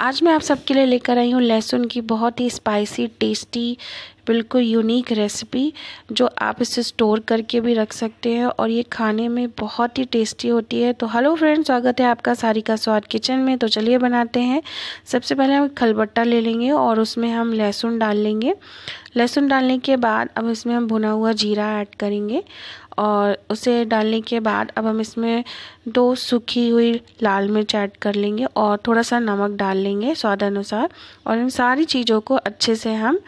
आज मैं आप सबके लिए लेकर आई हूँ लहसुन की बहुत ही स्पाइसी टेस्टी बिल्कुल यूनिक रेसिपी जो आप इसे स्टोर करके भी रख सकते हैं और ये खाने में बहुत ही टेस्टी होती है तो हेलो फ्रेंड्स स्वागत है आपका सारी का स्वाद किचन में तो चलिए बनाते हैं सबसे पहले हम खलबट्टा ले लेंगे और उसमें हम लहसुन डाल लेंगे लहसुन डालने के बाद अब इसमें हम भुना हुआ जीरा ऐड करेंगे और उसे डालने के बाद अब हम इसमें दो सूखी हुई लाल मिर्च ऐड कर लेंगे और थोड़ा सा नमक डाल लेंगे स्वाद अनुसार और इन सारी चीज़ों को अच्छे से हम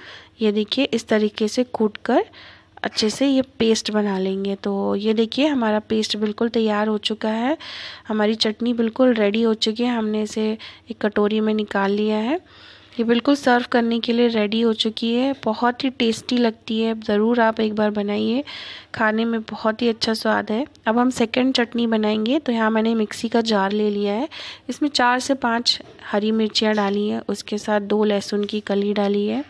ये देखिए इस तरीके से कूट कर अच्छे से ये पेस्ट बना लेंगे तो ये देखिए हमारा पेस्ट बिल्कुल तैयार हो चुका है हमारी चटनी बिल्कुल रेडी हो चुकी है हमने इसे एक कटोरी में निकाल लिया है ये बिल्कुल सर्व करने के लिए रेडी हो चुकी है बहुत ही टेस्टी लगती है ज़रूर आप एक बार बनाइए खाने में बहुत ही अच्छा स्वाद है अब हम सेकंड चटनी बनाएंगे तो यहाँ मैंने मिक्सी का जार ले लिया है इसमें चार से पाँच हरी मिर्चियाँ डाली हैं उसके साथ दो लहसुन की कली डाली है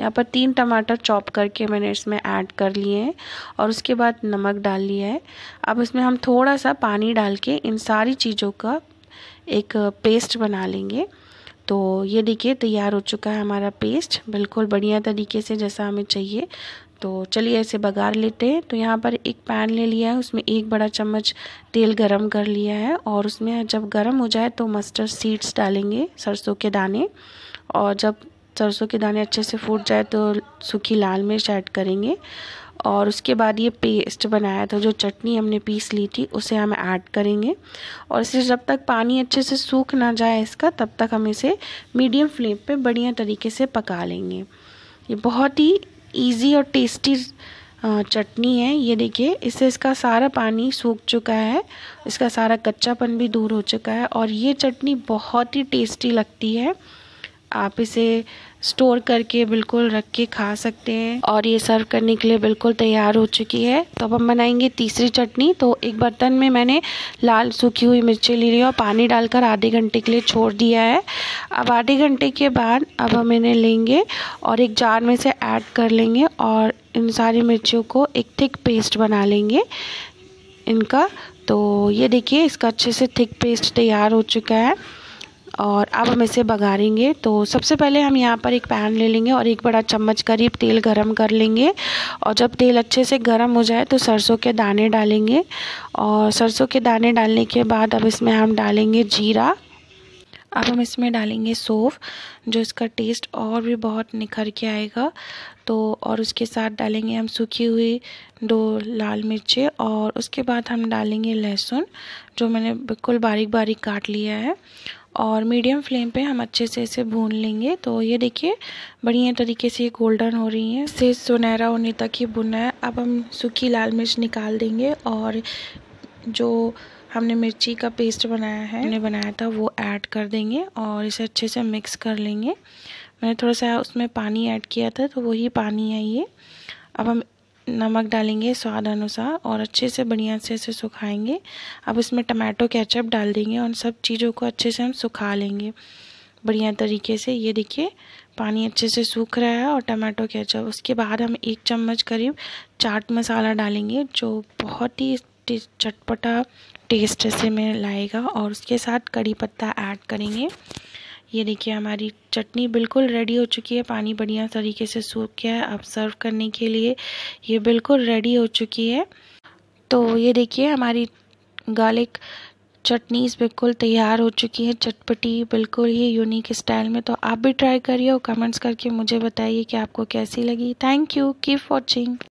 यहाँ पर तीन टमाटर चॉप करके मैंने इसमें ऐड कर लिए हैं और उसके बाद नमक डाल लिया है अब इसमें हम थोड़ा सा पानी डाल के इन सारी चीज़ों का एक पेस्ट बना लेंगे तो ये देखिए तैयार हो चुका है हमारा पेस्ट बिल्कुल बढ़िया तरीके से जैसा हमें चाहिए तो चलिए ऐसे बघार लेते हैं तो यहाँ पर एक पैन ले लिया है उसमें एक बड़ा चम्मच तेल गरम कर लिया है और उसमें जब गरम हो जाए तो मस्टर्ड सीड्स डालेंगे सरसों के दाने और जब सरसों के दाने अच्छे से फूट जाए तो सूखी लाल मिर्च ऐड करेंगे और उसके बाद ये पेस्ट बनाया था जो चटनी हमने पीस ली थी उसे हम ऐड करेंगे और इसे जब तक पानी अच्छे से सूख ना जाए इसका तब तक हम इसे मीडियम फ्लेम पे बढ़िया तरीके से पका लेंगे ये बहुत ही ईजी और टेस्टी चटनी है ये देखिए इससे इसका सारा पानी सूख चुका है इसका सारा कच्चापन भी दूर हो चुका है और ये चटनी बहुत ही टेस्टी लगती है आप इसे स्टोर करके बिल्कुल रख के खा सकते हैं और ये सर्व करने के लिए बिल्कुल तैयार हो चुकी है तो अब हम बनाएंगे तीसरी चटनी तो एक बर्तन में मैंने लाल सूखी हुई मिर्ची ले ली और पानी डालकर आधे घंटे के लिए छोड़ दिया है अब आधे घंटे के बाद अब हम इन्हें लेंगे और एक जार में से ऐड कर लेंगे और इन सारी मिर्चियों को एक थिक पेस्ट बना लेंगे इनका तो ये देखिए इसका अच्छे से थिक पेस्ट तैयार हो चुका है और अब हम इसे बघारेंगे तो सबसे पहले हम यहाँ पर एक पैन ले लेंगे और एक बड़ा चम्मच करीब तेल गरम कर लेंगे और जब तेल अच्छे से गरम हो जाए तो सरसों के दाने डालेंगे और सरसों के दाने डालने के बाद अब इसमें हम डालेंगे जीरा अब हम इसमें डालेंगे सौफ जो इसका टेस्ट और भी बहुत निखर के आएगा तो और उसके साथ डालेंगे हम सूखी हुई दो लाल मिर्चें और उसके बाद हम डालेंगे लहसुन जो मैंने बिल्कुल बारीक बारीक काट लिया है और मीडियम फ्लेम पे हम अच्छे से इसे भून लेंगे तो ये देखिए बढ़िया तरीके से ये गोल्डन हो रही है इसे सुनहरा होने तक ही भुना है अब हम सूखी लाल मिर्च निकाल देंगे और जो हमने मिर्ची का पेस्ट बनाया है हमने बनाया था वो ऐड कर देंगे और इसे अच्छे से मिक्स कर लेंगे मैंने थोड़ा सा उसमें पानी ऐड किया था तो वही पानी है ये अब हम नमक डालेंगे स्वाद अनुसार और अच्छे से बढ़िया से इसे सुखाएंगे अब इसमें टमाटो केचप डाल देंगे और सब चीज़ों को अच्छे से हम सुखा लेंगे बढ़िया तरीके से ये देखिए पानी अच्छे से सूख रहा है और टमाटो केचप उसके बाद हम एक चम्मच करीब चाट मसाला डालेंगे जो बहुत ही चटपटा टेस्ट से में लाएगा और उसके साथ कड़ी पत्ता ऐड करेंगे ये देखिए हमारी चटनी बिल्कुल रेडी हो चुकी है पानी बढ़िया तरीके से सूख गया है अब सर्व करने के लिए ये बिल्कुल रेडी हो चुकी है तो ये देखिए हमारी गार्लिक चटनीज़ बिल्कुल तैयार हो चुकी है चटपटी बिल्कुल ही यूनिक स्टाइल में तो आप भी ट्राई करिए और कमेंट्स करके मुझे बताइए कि आपको कैसी लगी थैंक यू कीप वॉचिंग